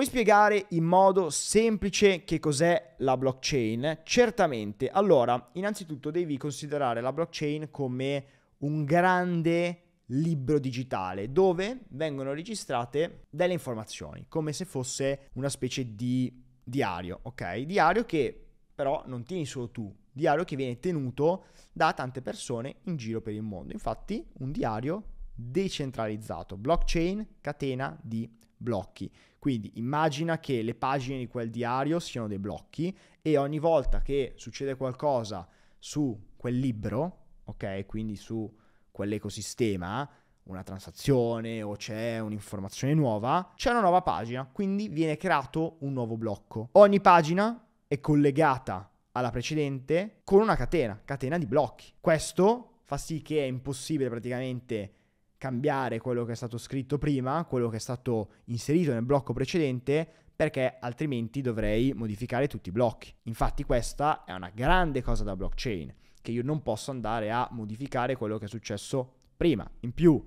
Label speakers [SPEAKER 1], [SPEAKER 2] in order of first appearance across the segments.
[SPEAKER 1] Puoi spiegare in modo semplice che cos'è la blockchain? Certamente. Allora, innanzitutto devi considerare la blockchain come un grande libro digitale dove vengono registrate delle informazioni, come se fosse una specie di diario, ok? Diario che però non tieni solo tu, diario che viene tenuto da tante persone in giro per il mondo. Infatti, un diario decentralizzato, blockchain, catena di blocchi. Quindi immagina che le pagine di quel diario siano dei blocchi e ogni volta che succede qualcosa su quel libro, ok, quindi su quell'ecosistema, una transazione o c'è un'informazione nuova, c'è una nuova pagina, quindi viene creato un nuovo blocco. Ogni pagina è collegata alla precedente con una catena, catena di blocchi. Questo fa sì che è impossibile praticamente cambiare quello che è stato scritto prima, quello che è stato inserito nel blocco precedente, perché altrimenti dovrei modificare tutti i blocchi. Infatti questa è una grande cosa da blockchain, che io non posso andare a modificare quello che è successo prima. In più,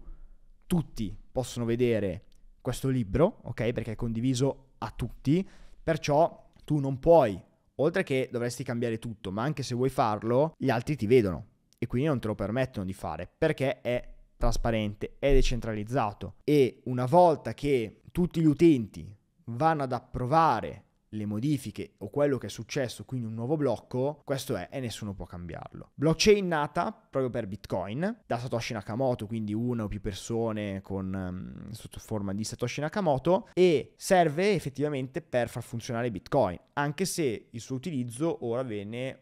[SPEAKER 1] tutti possono vedere questo libro, ok? Perché è condiviso a tutti, perciò tu non puoi, oltre che dovresti cambiare tutto, ma anche se vuoi farlo, gli altri ti vedono e quindi non te lo permettono di fare, perché è trasparente, è decentralizzato e una volta che tutti gli utenti vanno ad approvare le modifiche o quello che è successo, quindi un nuovo blocco, questo è e nessuno può cambiarlo. Blockchain nata proprio per Bitcoin da Satoshi Nakamoto, quindi una o più persone con, mm, sotto forma di Satoshi Nakamoto e serve effettivamente per far funzionare Bitcoin, anche se il suo utilizzo ora viene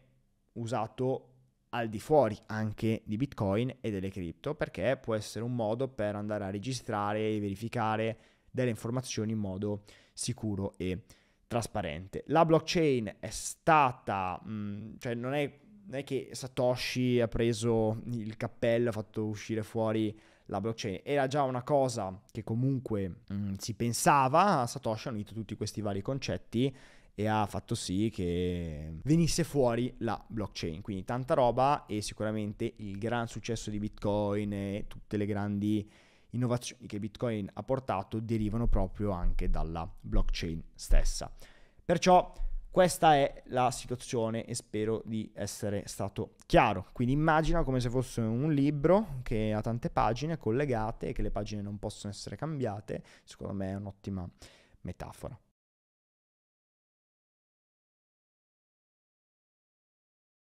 [SPEAKER 1] usato al di fuori anche di Bitcoin e delle cripto, perché può essere un modo per andare a registrare e verificare delle informazioni in modo sicuro e trasparente. La blockchain è stata, mh, mm, cioè non è, non è che Satoshi ha preso il cappello, ha fatto uscire fuori la blockchain. Era già una cosa che comunque mh, mm, si pensava, Satoshi ha unito tutti questi vari concetti e ha fatto sì che venisse fuori la blockchain. Quindi tanta roba e sicuramente il gran successo di Bitcoin e tutte le grandi innovazioni che Bitcoin ha portato derivano proprio anche dalla blockchain stessa. Perciò questa è la situazione e spero di essere stato chiaro. Quindi immagina come se fosse un libro che ha tante pagine collegate e che le pagine non possono essere cambiate. Secondo me è un'ottima metafora.